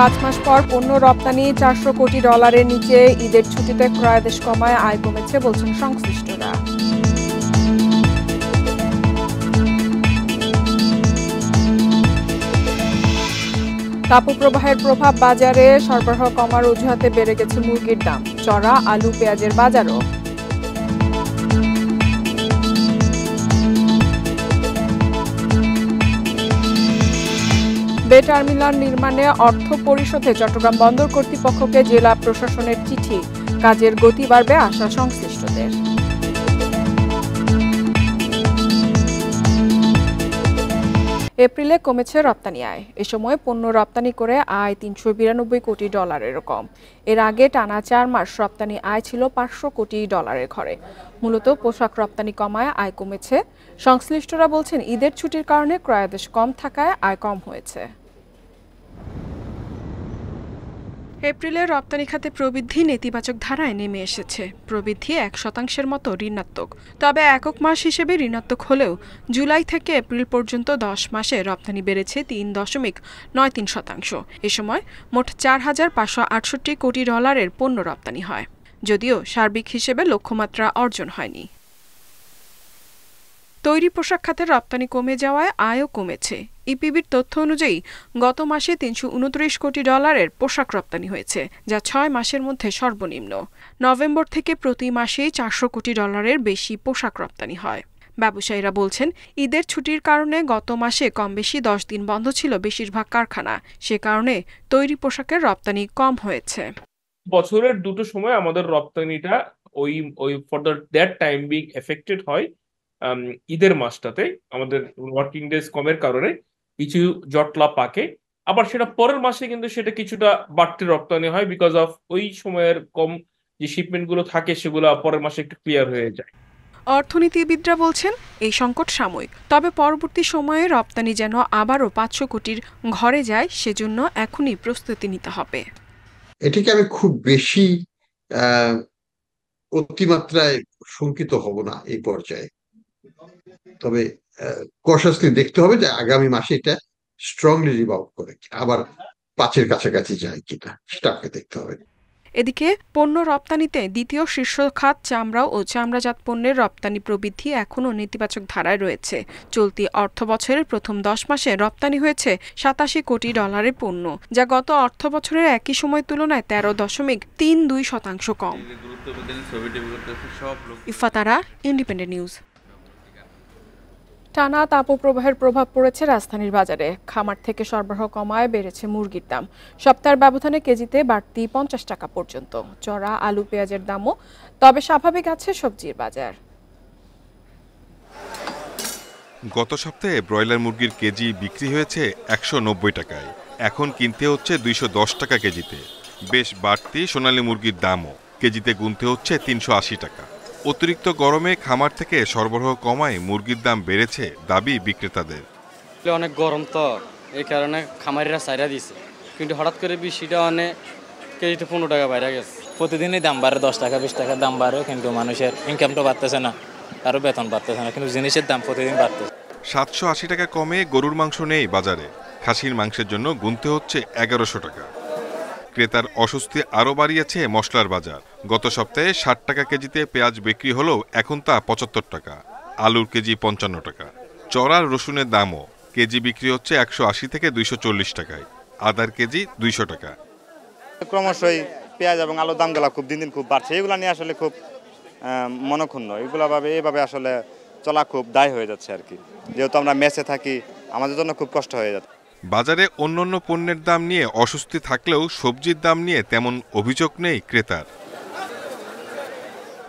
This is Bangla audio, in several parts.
পাঁচ মাস পর পণ্য রপ্তানি চারশো কোটি ডলারের নিচে ঈদের ছুটিতে ক্রয়াদেশ কমায় আয় কমেছে বলছেন সংশ্লিষ্টরা তাপপ্রবাহের প্রভাব বাজারে সরবরাহ কমার অজুহাতে বেড়ে গেছে মুরগির দাম চড়া আলু পেঁয়াজের বাজারও বে টার্মিনাল নির্মাণে অর্থ পরিশোধে চট্টগ্রাম বন্দর কর্তৃপক্ষকে জেলা প্রশাসনের চিঠি কাজের গতি বাড়বে আশা সংশ্লিষ্টদের এপ্রিলে কমেছে রপ্তানি আয় এ সময় পণ্য রপ্তানি করে আয় তিনশো বিরানব্বই কোটি ডলারের কম এর আগে টানা চার মাস রপ্তানি আয় ছিল পাঁচশো কোটি ডলারের ঘরে মূলত পোশাক রপ্তানি কমায় আয় কমেছে সংশ্লিষ্টরা বলছেন ঈদের ছুটির কারণে ক্রয়াদেশ কম থাকায় আয় কম হয়েছে এপ্রিলে রপ্তানি খাতে প্রবৃদ্ধি নেতিবাচক ধারায় নেমে এসেছে প্রবৃদ্ধি এক শতাংশের মতো ঋণাত্মক তবে একক মাস হিসেবে ঋণাত্মক হলেও জুলাই থেকে এপ্রিল পর্যন্ত দশ মাসে রপ্তানি বেড়েছে তিন দশমিক নয় তিন শতাংশ এ সময় মোট চার হাজার পাঁচশো আটষট্টি কোটি ডলারের পণ্য রপ্তানি হয় যদিও সার্বিক হিসেবে লক্ষ্যমাত্রা অর্জন হয়নি তৈরি পোশাক খাতের রপ্তানি কমে যাওয়ায় আয়ও কমেছে ইপিবির তথ্য অনুযায়ী গত মাসে তিনশো উনত্রিশ কোটি ডলারের পোশাক রপ্তানি হয়েছে যা ছয় মাসের মধ্যে সর্বনিম্ন নভেম্বর থেকে প্রতি মাসেই চারশো কোটি ডলারের বেশি পোশাক রপ্তানি হয় ব্যবসায়ীরা বলছেন ঈদের ছুটির কারণে গত মাসে কম বেশি দশ দিন বন্ধ ছিল বেশিরভাগ কারখানা সে কারণে তৈরি পোশাকের রপ্তানি কম হয়েছে বছরের দুটো সময় আমাদের রপ্তানিটা ওই ওই for that time being affected হয় ঈদের মাসটাতে আমাদের ওয়ার্কিং ডেজ কমের কারণে কিছু জটলা পাকে আবার সেটা পরের মাসে কিন্তু সেটা কিছুটা বাড়তি রপ্তানি হয় বিকজ অফ ওই সময়ের কম যে শিপমেন্টগুলো থাকে সেগুলো পরের মাসে একটু ক্লিয়ার হয়ে যায় অর্থনীতিবিদরা বলছেন এই সংকট সাময়িক তবে পরবর্তী সময়ে রপ্তানি যেন আবারও পাঁচশো কোটির ঘরে যায় সেজন্য এখনই প্রস্তুতি নিতে হবে এটিকে আমি খুব বেশি অতিমাত্রায় শঙ্কিত হব না এই পর্যায়ে তবে কশাসলি দেখতে হবে যে আগামী মাসে এটা স্ট্রংলি রিভাউট করে আবার পাঁচের কাছাকাছি যায় কিনা সেটাকে দেখতে হবে এদিকে পণ্য রপ্তানিতে দ্বিতীয় শীর্ষ খাত চামড়া ও চামড়াজাত পণ্যের রপ্তানি প্রবৃদ্ধি এখনও নেতিবাচক ধারায় রয়েছে চলতি অর্থ বছরের প্রথম দশ মাসে রপ্তানি হয়েছে সাতাশি কোটি ডলারের পণ্য যা গত অর্থ বছরের একই সময় তুলনায় তেরো দশমিক তিন দুই শতাংশ কম ইফাতারা ইন্ডিপেন্ডেন্ট নিউজ টানা তাপপ্রবাহের প্রভাব পড়েছে রাজধানীর বাজারে খামার থেকে সরবরাহ কমায় বেড়েছে মুরগির দাম সপ্তাহের ব্যবধানে কেজিতে বাড়তি পঞ্চাশ টাকা পর্যন্ত চড়া আলু পেঁয়াজের দামও তবে স্বাভাবিক আছে সবজির বাজার গত সপ্তাহে ব্রয়লার মুরগির কেজি বিক্রি হয়েছে একশো টাকায় এখন কিনতে হচ্ছে দুইশো টাকা কেজিতে বেশ বাড়তি সোনালী মুরগির দামও কেজিতে গুনতে হচ্ছে তিনশো টাকা অতিরিক্ত গরমে খামার থেকে সরবরাহ কমায় মুরগির দাম বেড়েছে দাবি বিক্রেতাদের অনেক গরম তো এই কারণে খামারিরা চাইরা দিছে কিন্তু হঠাৎ করে বৃষ্টিটা অনেক কেজিতে পনেরো টাকা বাইরে গেছে প্রতিদিনই দাম বাড়ে দশ টাকা বিশ টাকা দাম বাড়ে কিন্তু মানুষের ইনকামটা বাড়তেছে না আরও বেতন বাড়তেছে না কিন্তু জিনিসের দাম প্রতিদিন বাড়তেছে সাতশো আশি টাকা কমে গরুর মাংস নেই বাজারে খাসির মাংসের জন্য গুনতে হচ্ছে এগারোশো টাকা ক্রেতার অস্বস্তি আরও বাড়িয়েছে মশলার বাজার গত সপ্তাহে ষাট টাকা কেজিতে পেঁয়াজ বিক্রি হলেও এখন তা পঁচাত্তর টাকা আলুর কেজি পঞ্চান্ন টাকা চড়ার রসুনের দামও কেজি বিক্রি হচ্ছে একশো আশি থেকে দুইশো চল্লিশ টাকায় আদার কেজি দুইশো টাকা ক্রমশই পেঁয়াজ এবং আলুর দামগুলো খুব দিন দিন খুব বাড়ছে এগুলো নিয়ে আসলে খুব মনক্ষুণ্ণ এগুলোভাবে এভাবে আসলে চলা খুব দায় হয়ে যাচ্ছে আর কি যেহেতু আমরা মেসে থাকি আমাদের জন্য খুব কষ্ট হয়ে যাচ্ছে বাজারে অন্যান্য পণ্যের দাম নিয়ে অস্বস্তি থাকলেও সবজির দাম নিয়ে তেমন অভিযোগ নেই ক্রেতার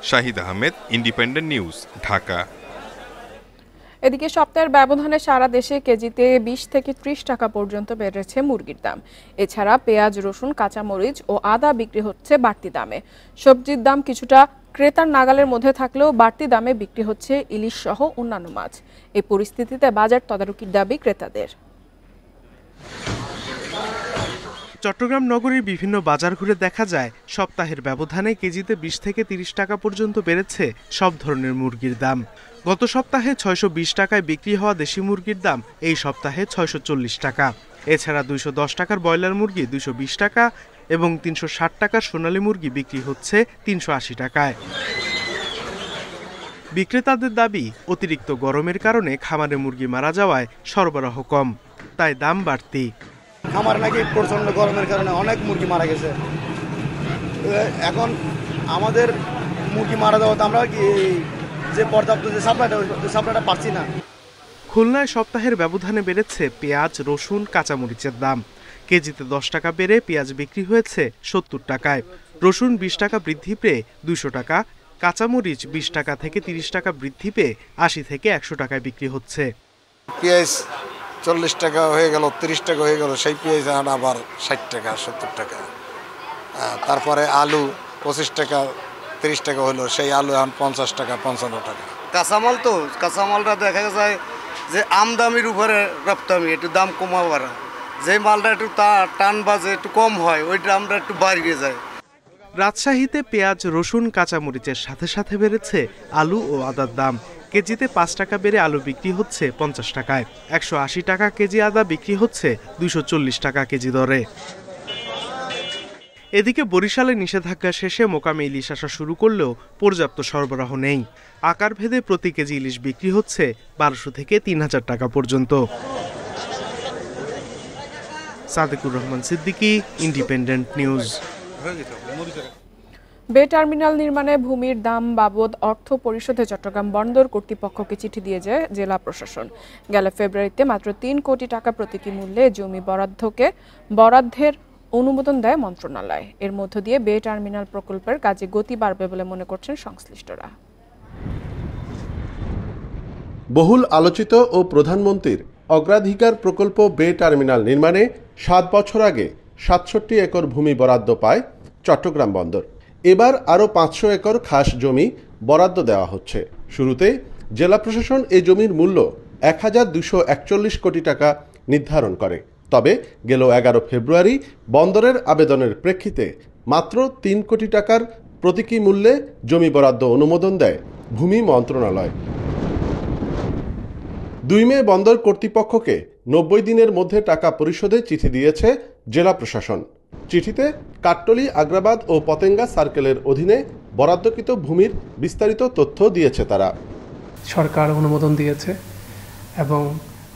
শাহিদ আহমেদ ইন্ডিপেন্ডেন্ট নিউজ ঢাকা এদিকে সপ্তাহের ব্যবধানে সারা দেশে কেজিতে ২০ থেকে ৩০ টাকা পর্যন্ত বেড়েছে মুরগির দাম এছাড়া পেঁয়াজ রসুন কাঁচামরিচ ও আদা বিক্রি হচ্ছে বাড়তি দামে সবজির দাম কিছুটা ক্রেতার নাগালের মধ্যে থাকলেও বাড়তি দামে বিক্রি হচ্ছে ইলিশ সহ অন্যান্য মাছ এই পরিস্থিতিতে বাজার তদারকির দাবি ক্রেতাদের চট্টগ্রাম নগরীর বিভিন্ন বাজার ঘুরে দেখা যায় সপ্তাহের ব্যবধানে কেজিতে বিশ থেকে তিরিশ টাকা পর্যন্ত বেড়েছে সব ধরনের মুরগির দাম গত সপ্তাহে ছয়শ টাকায় বিক্রি হওয়া দেশি মুরগির দাম এই সপ্তাহে ছয়শ টাকা এছাড়া দুইশো টাকার ব্রয়লার মুরগি দুইশো টাকা এবং তিনশো টাকার সোনালী মুরগি বিক্রি হচ্ছে তিনশো টাকায় বিক্রেতাদের দাবি অতিরিক্ত গরমের কারণে খামারে মুরগি মারা যাওয়ায় সরবরাহ কম তাই দাম বাড়তি খামার নাকি প্রচণ্ড গরমের কারণে অনেক মুরগি মারা গেছে এখন আমাদের মুরগি মারা তো আমরা কি যে পর্যাপ্ত যে সাপ্লাইটা সাপ্লাইটা পাচ্ছি না খুলনায় সপ্তাহের ব্যবধানে বেড়েছে পেঁয়াজ রসুন কাঁচামরিচের দাম কেজিতে দশ টাকা বেড়ে পেঁয়াজ বিক্রি হয়েছে সত্তর টাকায় রসুন বিশ টাকা বৃদ্ধি পেয়ে দুশো টাকা কাঁচামরিচ বিশ টাকা থেকে তিরিশ টাকা বৃদ্ধি পেয়ে আশি থেকে একশো টাকায় বিক্রি হচ্ছে পেঁয়াজ চল্লিশ টাকা হয়ে গেল তিরিশ টাকা হয়ে গেল সেই পেঁয়াজ এখন আবার ষাট টাকা সত্তর টাকা তারপরে আলু পঁচিশ টাকা তিরিশ টাকা হলো সেই আলু এখন পঞ্চাশ টাকা পঞ্চান্ন টাকা কাঁচামাল তো কাঁচামালটা দেখা যায় যে আমদামির উপরে রপ্তানি একটু দাম কমাবার যে মালটা একটু টান বাজে একটু কম হয় ওই দামটা একটু বাড়িয়ে যায় রাজশাহীতে পেঁয়াজ রসুন কাঁচামরিচের সাথে সাথে বেড়েছে আলু ও আদার দাম কেজিতে পাঁচ টাকা বেড়ে আলু বিক্রি হচ্ছে পঞ্চাশ টাকায় একশো আশি টাকা কেজি আদা বিক্রি হচ্ছে দুইশো চল্লিশ টাকা কেজি দরে এদিকে বরিশালে নিষেধাজ্ঞা শেষে মোকামে ইলিশ আসা শুরু করলেও পর্যাপ্ত সরবরাহ নেই আকার ভেদে প্রতি কেজি ইলিশ বিক্রি হচ্ছে বারোশো থেকে তিন হাজার টাকা পর্যন্ত Sadekur Rahman Siddiqui Independent News Bay Terminal নির্মাণে ভূমির দাম বাবদ অর্থ পরিশোধে চট্টগ্রাম বন্দর কর্তৃপক্ষকে চিঠি দিয়েছে জেলা প্রশাসন গেল ফেব্রুয়ারিতে মাত্র তিন কোটি টাকা প্রতীকী মূল্যে জমি বরাদ্দকে বরাদ্দের অনুমোদন দেয় মন্ত্রণালয় এর মধ্য দিয়ে বে টার্মিনাল প্রকল্পের কাজে গতি বাড়বে বলে মনে করছেন সংশ্লিষ্টরা বহুল আলোচিত ও প্রধানমন্ত্রীর অগ্রাধিকার প্রকল্প বে টার্মিনাল নির্মাণে সাত বছর আগে সাতষট্টি একর ভূমি বরাদ্দ পায় চট্টগ্রাম বন্দর এবার আরও পাঁচশো একর খাস জমি বরাদ্দ দেওয়া হচ্ছে শুরুতে জেলা প্রশাসন এ জমির মূল্য এক হাজার দুশো একচল্লিশ কোটি টাকা নির্ধারণ করে তবে গেল এগারো ফেব্রুয়ারি বন্দরের আবেদনের প্রেক্ষিতে মাত্র তিন কোটি টাকার প্রতীকী মূল্যে জমি বরাদ্দ অনুমোদন দেয় ভূমি মন্ত্রণালয় দুই মে বন্দর কর্তৃপক্ষকে নব্বই দিনের মধ্যে টাকা পরিশোধে চিঠি দিয়েছে জেলা প্রশাসন চিঠিতে কাট্টলি আগ্রাবাদ ও পতেঙ্গা সার্কেলের অধীনে বরাদ্দকৃত ভূমির বিস্তারিত তথ্য দিয়েছে তারা সরকার অনুমোদন দিয়েছে এবং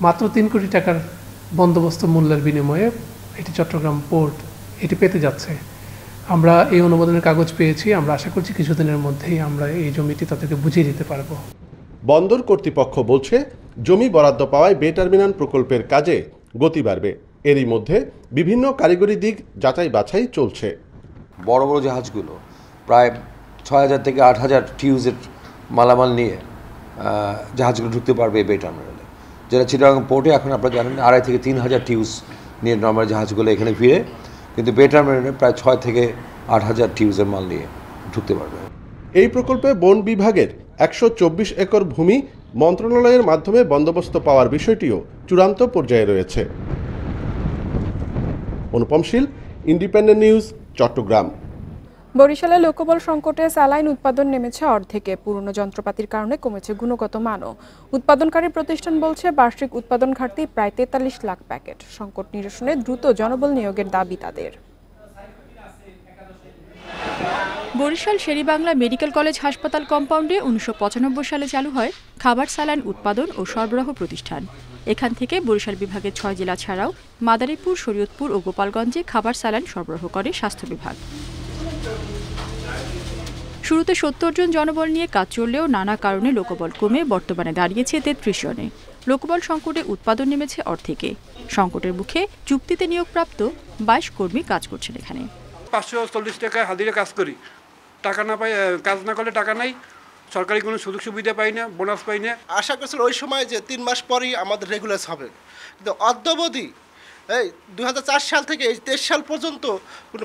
মাত্র তিন কোটি টাকার বন্দোবস্ত মূল্যের বিনিময়ে এটি চট্টগ্রাম পোর্ট এটি পেতে যাচ্ছে আমরা এই অনুমোদনের কাগজ পেয়েছি আমরা আশা করছি কিছুদিনের মধ্যেই আমরা এই জমিটি তাদেরকে বুঝিয়ে দিতে পারব বন্দর কর্তৃপক্ষ বলছে জমি বরাদ্দ পাওয়ায় টার্মিনাল প্রকল্পের কাজে গতি বাড়বে এরই মধ্যে বিভিন্ন কারিগরি দিক যাচাই বাছাই চলছে বড় বড় জাহাজগুলো প্রায় ছয় হাজার থেকে আট হাজার টিউজের মালামাল নিয়ে জাহাজগুলো ঢুকতে পারবে বে টার্মিনালে যেটা চিটাগাং পোর্টে এখন আপনারা জানেন আড়াই থেকে তিন হাজার টিউজ নিয়ে নর্মাল জাহাজগুলো এখানে ফিরে কিন্তু বে টার্মিনালে প্রায় ছয় থেকে আট হাজার টিউজের মাল নিয়ে ঢুকতে পারবে এই প্রকল্পে বন বিভাগের একশো চব্বিশ একর ভূমি মন্ত্রণালয়ের মাধ্যমে বন্দোবস্ত পাওয়ার বিষয়টিও চূড়ান্ত পর্যায়ে রয়েছে অনুপমশীল ইন্ডিপেন্ডেন্ট নিউজ চট্টগ্রাম বরিশালে লোকবল সংকটে স্যালাইন উৎপাদন নেমেছে অর্ধেকে পুরনো যন্ত্রপাতির কারণে কমেছে গুণগত মানও উৎপাদনকারী প্রতিষ্ঠান বলছে বার্ষিক উৎপাদন ঘাটতি প্রায় তেতাল্লিশ লাখ প্যাকেট সংকট নিরসনে দ্রুত জনবল নিয়োগের দাবি তাদের বরিশাল শেরিবাংলা মেডিকেল কলেজ হাসপাতাল কম্পাউন্ডে উনিশশো সালে চালু হয় খাবার স্যালাইন উৎপাদন ও সরবরাহ প্রতিষ্ঠান এখান থেকে বরিশাল বিভাগে ছয় জেলা ছাড়াও মাদারীপুর শরীয়তপুর ও গোপালগঞ্জে খাবার স্যালাইন সরবরাহ করে স্বাস্থ্য বিভাগ শুরুতে সত্তর জন জনবল নিয়ে কাজ চললেও নানা কারণে লোকবল কমে বর্তমানে দাঁড়িয়েছে তেত্রিশ জনে লোকবল সংকটে উৎপাদন নেমেছে অর্ধেকে সংকটের মুখে চুক্তিতে নিয়োগপ্রাপ্ত বাইশ কর্মী কাজ করছেন এখানে পাঁচশো চল্লিশ টাকায় হাজিরে কাজ করি টাকা না পাই কাজ না করলে টাকা নাই সরকারি কোনো সুযোগ সুবিধা পাই না বোনাস পাই না আশা করছিল ওই সময় যে তিন মাস পরই আমাদের রেগুলার হবে কিন্তু অদ্যাবধি এই দু সাল থেকে এই তেইশ সাল পর্যন্ত কোনো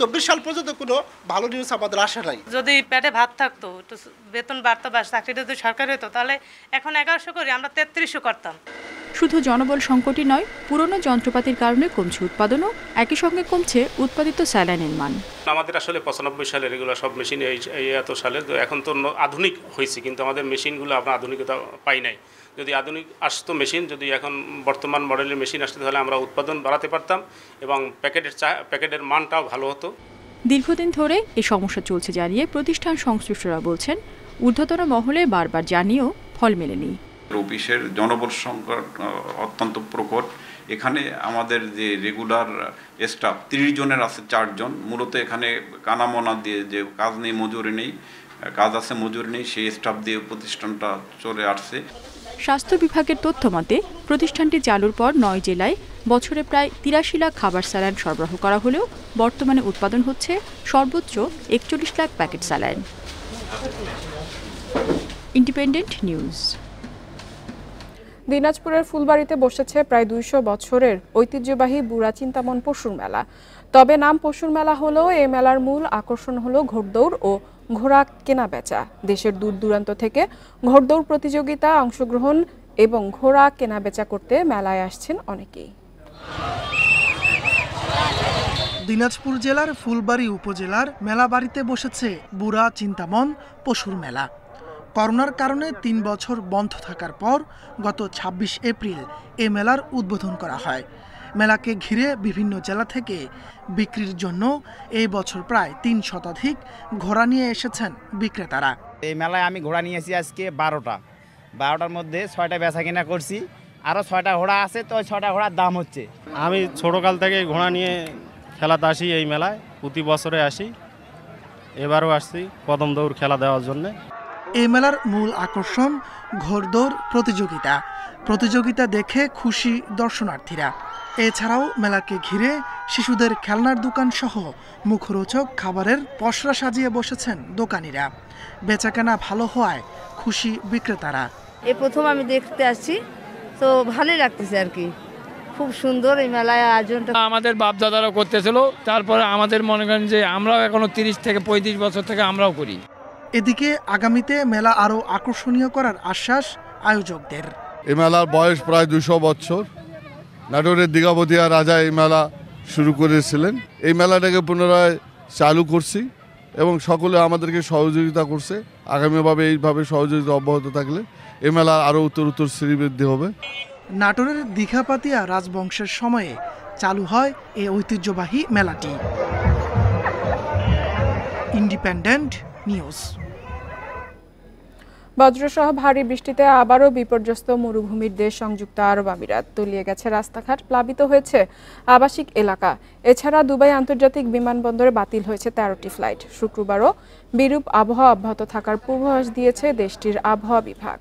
চব্বিশ সাল পর্যন্ত কোনো ভালো নিউজ আমাদের আসে নাই যদি পেটে ভাত থাকতো একটু বেতন বাড়তো বা চাকরিটা যদি সরকারি হতো তাহলে এখন এগারোশো করি আমরা তেত্রিশশো করতাম শুধু জনবল সংকটই নয় পুরনো যন্ত্রপাতির কারণে কমছে উৎপাদনও একই সঙ্গে কমছে উৎপাদিত স্যালাইনের মান আমাদের আসলে পঁচানব্বই সালের এগুলো সব মেশিন এই এত সালে তো এখন তো আধুনিক হয়েছে কিন্তু আমাদের মেশিনগুলো আমরা আধুনিকতা পাই নাই যদি আধুনিক আসতো মেশিন যদি এখন বর্তমান মডেলের মেশিন আসতো তাহলে আমরা উৎপাদন বাড়াতে পারতাম এবং প্যাকেটের চা প্যাকেটের মানটাও ভালো হতো দীর্ঘদিন ধরে এই সমস্যা চলছে জানিয়ে প্রতিষ্ঠান সংশ্লিষ্টরা বলছেন ঊর্ধ্বতন মহলে বারবার জানিয়েও ফল মেলেনি অফিসের জনবল সংকট অত্যন্ত প্রকট এখানে আমাদের যে রেগুলার স্টাফ ত্রিশ জনের আছে চারজন মূলত এখানে কানামনা দিয়ে যে কাজ নেই মজুরি নেই কাজ আছে মজুরি নেই সেই স্টাফ দিয়ে প্রতিষ্ঠানটা চলে আসছে স্বাস্থ্য বিভাগের তথ্য মতে প্রতিষ্ঠানটি চালুর পর নয় জেলায় বছরে প্রায় তিরাশি লাখ খাবার স্যালাইন সরবরাহ করা হলেও বর্তমানে উৎপাদন হচ্ছে সর্বোচ্চ একচল্লিশ lakh packet saline Independent News দিনাজপুরের ফুলবাড়িতে বসেছে প্রায় দুইশো বছরের ঐতিহ্যবাহী বুড়া চিন্তামন পশুর মেলা তবে নাম পশুর মেলা হলেও এই মেলার মূল আকর্ষণ হলো ঘোড়দৌড় ও ঘোড়া কেনা বেচা দেশের দূর দূরান্ত থেকে ঘোড়দৌড় প্রতিযোগিতা অংশগ্রহণ এবং ঘোড়া কেনা বেচা করতে মেলায় আসছেন অনেকেই দিনাজপুর জেলার ফুলবাড়ি উপজেলার মেলা বাড়িতে বসেছে বুড়া চিন্তামন পশুর মেলা করোনার কারণে তিন বছর বন্ধ থাকার পর গত ২৬ এপ্রিল এ মেলার উদ্বোধন করা হয় মেলাকে ঘিরে বিভিন্ন জেলা থেকে বিক্রির জন্য এই বছর প্রায় তিন শতাধিক ঘোড়া নিয়ে এসেছেন বিক্রেতারা এই মেলায় আমি ঘোড়া নিয়েছি আজকে বারোটা বারোটার মধ্যে ছয়টা বেচা কিনা করছি আরও ছয়টা ঘোড়া আছে তো ছয়টা ঘোড়ার দাম হচ্ছে আমি ছোটোকাল থেকে ঘোড়া নিয়ে খেলাতে আসি এই মেলায় প্রতি বছরে আসি এবারও আসছি কদম দৌড় খেলা দেওয়ার জন্যে এই মেলার মূল আকর্ষণ ঘোরদৌড় প্রতিযোগিতা প্রতিযোগিতা দেখে খুশি দর্শনার্থীরা এছাড়াও মেলাকে ঘিরে শিশুদের খেলনার দোকান সহ মুখরোচক খাবারের পসরা সাজিয়ে বসেছেন দোকানিরা বেচাকেনা ভালো হওয়ায় খুশি বিক্রেতারা এ প্রথম আমি দেখতে আসছি তো ভালোই লাগতেছে আর কি খুব সুন্দর এই মেলায় আয়োজনটা আমাদের বাপ দাদারাও করতেছিল তারপরে আমাদের মনে করেন যে আমরাও এখনো তিরিশ থেকে পঁয়ত্রিশ বছর থেকে আমরাও করি এদিকে আগামীতে মেলা আরও আকর্ষণীয় করার আশ্বাস আয়োজকদের এই মেলার বয়স প্রায় দুশো বছর নাটোরের দীঘাবতিয়া রাজা এই মেলা শুরু করেছিলেন এই মেলাটাকে পুনরায় চালু করছি এবং সকলে আমাদেরকে সহযোগিতা করছে আগামীভাবে এইভাবে সহযোগিতা অব্যাহত থাকলে এ মেলা আরও উত্তর উত্তর শ্রীবৃদ্ধি হবে নাটোরের দীঘাপাতিয়া রাজবংশের সময়ে চালু হয় এই ঐতিহ্যবাহী মেলাটি ইন্ডিপেন্ডেন্ট নিউজ বজ্রসহ ভারী বৃষ্টিতে আবারও বিপর্যস্ত মরুভূমির দেশ সংযুক্ত আরব আমিরাত তলিয়ে গেছে রাস্তাঘাট প্লাবিত হয়েছে আবাসিক এলাকা এছাড়া দুবাই আন্তর্জাতিক বিমানবন্দরে বাতিল হয়েছে তেরোটি ফ্লাইট শুক্রবারও বিরূপ আবহাওয়া অব্যাহত থাকার পূর্বাভাস দিয়েছে দেশটির আবহাওয়া বিভাগ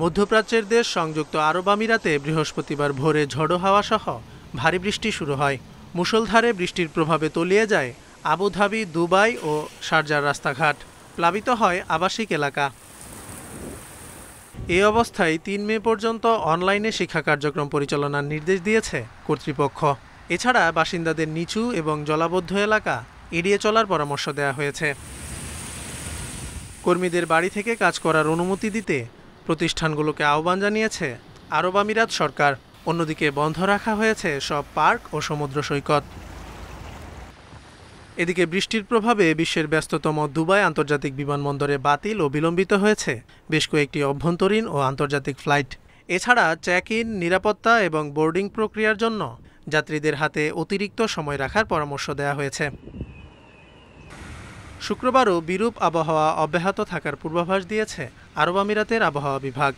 মধ্যপ্রাচ্যের দেশ সংযুক্ত আরব আমিরাতে বৃহস্পতিবার ভোরে ঝড়ো হাওয়া সহ ভারী বৃষ্টি শুরু হয় মুষলধারে বৃষ্টির প্রভাবে তলিয়ে যায় আবুধাবি দুবাই ও সার্জার রাস্তাঘাট প্লাবিত হয় আবাসিক এলাকা এ অবস্থায় তিন মে পর্যন্ত অনলাইনে শিক্ষা কার্যক্রম পরিচালনার নির্দেশ দিয়েছে কর্তৃপক্ষ এছাড়া বাসিন্দাদের নিচু এবং জলাবদ্ধ এলাকা এড়িয়ে চলার পরামর্শ দেওয়া হয়েছে কর্মীদের বাড়ি থেকে কাজ করার অনুমতি দিতে প্রতিষ্ঠানগুলোকে আহ্বান জানিয়েছে আরব আমিরাত সরকার অন্যদিকে বন্ধ রাখা হয়েছে সব পার্ক ও সমুদ্র সৈকত এদিকে বৃষ্টির প্রভাবে বিশ্বের ব্যস্ততম দুবাই আন্তর্জাতিক বিমানবন্দরে বাতিল ও বিলম্বিত হয়েছে বেশ কয়েকটি অভ্যন্তরীণ ও আন্তর্জাতিক ফ্লাইট এছাড়া চেক ইন নিরাপত্তা এবং বোর্ডিং প্রক্রিয়ার জন্য যাত্রীদের হাতে অতিরিক্ত সময় রাখার পরামর্শ দেওয়া হয়েছে শুক্রবারও বিরূপ আবহাওয়া অব্যাহত থাকার পূর্বাভাস দিয়েছে আরব আমিরাতের আবহাওয়া বিভাগ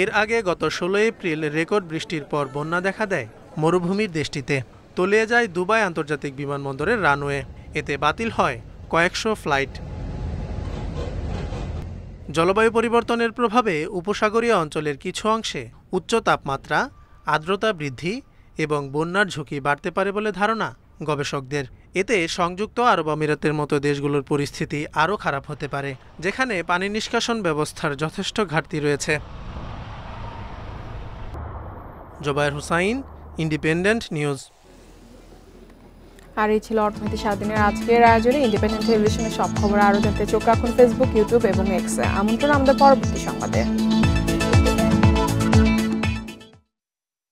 এর আগে গত ষোলোই এপ্রিল রেকর্ড বৃষ্টির পর বন্যা দেখা দেয় মরুভূমির দেশটিতে তলিয়ে যায় দুবাই আন্তর্জাতিক বিমানবন্দরের রানওয়ে এতে বাতিল হয় কয়েকশো ফ্লাইট জলবায়ু পরিবর্তনের প্রভাবে উপসাগরীয় অঞ্চলের কিছু অংশে উচ্চ তাপমাত্রা আর্দ্রতা বৃদ্ধি এবং বন্যার ঝুঁকি বাড়তে পারে বলে ধারণা গবেষকদের এতে সংযুক্ত আরব আমিরাতের মতো দেশগুলোর পরিস্থিতি আরও খারাপ হতে পারে যেখানে পানি নিষ্কাশন ব্যবস্থার যথেষ্ট ঘাটতি রয়েছে জোবায়ের হুসাইন ইন্ডিপেন্ডেন্ট নিউজ আর এই ছিল অর্থনীতি স্বাধীনের আজকের আয়োজনে ইন্ডিপেন্ডেন্ট টেলিভিশনের সব খবর আরও জানতে চোখ রাখুন ফেসবুক ইউটিউব এবং এক্সে আমন্ত্রণ আমাদের পরবর্তী সংবাদে